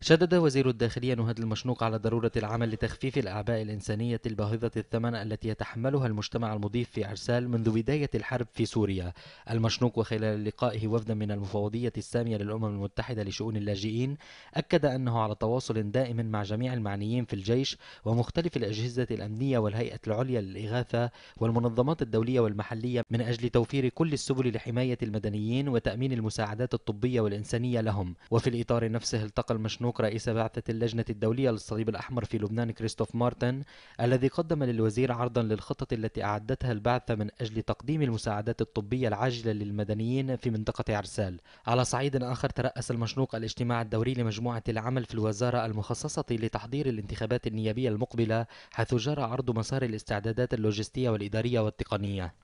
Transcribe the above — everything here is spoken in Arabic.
شدد وزير الداخلية نهاد المشنوق على ضرورة العمل لتخفيف الأعباء الإنسانية الباهظة الثمن التي يتحملها المجتمع المضيف في عرسال منذ بداية الحرب في سوريا. المشنوق وخلال لقائه وفدا من المفوضية السامية للأمم المتحدة لشؤون اللاجئين، أكد أنه على تواصل دائم مع جميع المعنيين في الجيش ومختلف الأجهزة الأمنية والهيئة العليا للإغاثة والمنظمات الدولية والمحلية من أجل توفير كل السبل لحماية المدنيين وتأمين المساعدات الطبية والإنسانية لهم. وفي الإطار نفسه التقى المشنوق يملك رئيس بعثة اللجنة الدولية للصليب الأحمر في لبنان كريستوف مارتن الذي قدم للوزير عرضا للخطط التي أعدتها البعثة من أجل تقديم المساعدات الطبية العاجلة للمدنيين في منطقة عرسال على صعيد آخر ترأس المشنوق الاجتماع الدوري لمجموعة العمل في الوزارة المخصصة لتحضير الانتخابات النيابية المقبلة حيث جرى عرض مسار الاستعدادات اللوجستية والإدارية والتقنية